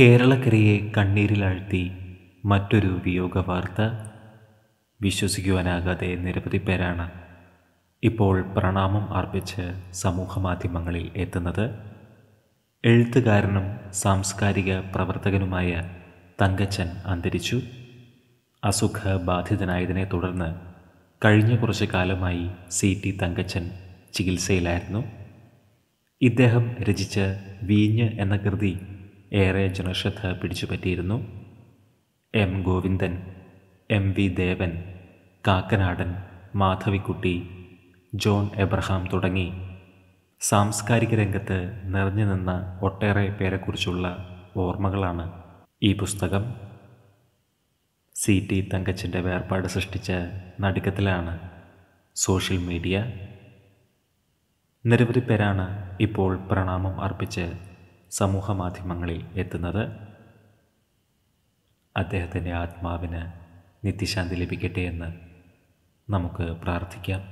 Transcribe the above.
കേരളക്കരയെ കണ്ണീരിലാഴ്ത്തി മറ്റൊരു വിയോഗ വാർത്ത വിശ്വസിക്കുവാനാകാതെ നിരവധി പേരാണ് ഇപ്പോൾ പ്രണാമം അർപ്പിച്ച് സമൂഹമാധ്യമങ്ങളിൽ എത്തുന്നത് എഴുത്തുകാരനും സാംസ്കാരിക പ്രവർത്തകനുമായ തങ്കച്ചൻ അന്തരിച്ചു അസുഖബാധിതനായതിനെ തുടർന്ന് കഴിഞ്ഞ കുറച്ച് കാലമായി സി ടി തങ്കച്ചൻ ചികിത്സയിലായിരുന്നു ഇദ്ദേഹം രചിച്ച വീഞ്ഞ് എന്ന കൃതി ഏറെ ജനശ്രദ്ധ പിടിച്ചുപറ്റിയിരുന്നു M Govindan M V Devan Kakkanadan Madhavikutty John Abraham തുടങ്ങി സാംസ്കാരിക രംഗത്ത് നിറഞ്ഞു നിന്ന ഒട്ടേറെ പേരെക്കുറിച്ചുള്ള ഓർമ്മകളാണ് ഈ പുസ്തകം സി ടി തങ്കച്ചൻ്റെ വേർപാട് സൃഷ്ടിച്ച നടുക്കത്തിലാണ് സോഷ്യൽ മീഡിയ നിരവധി പേരാണ് ഇപ്പോൾ പ്രണാമം അർപ്പിച്ച് സമൂഹ മാധ്യമങ്ങളിൽ എത്തുന്നത് അദ്ദേഹത്തിൻ്റെ ആത്മാവിന് നിത്യശാന്തി ലഭിക്കട്ടെ എന്ന് നമുക്ക് പ്രാർത്ഥിക്കാം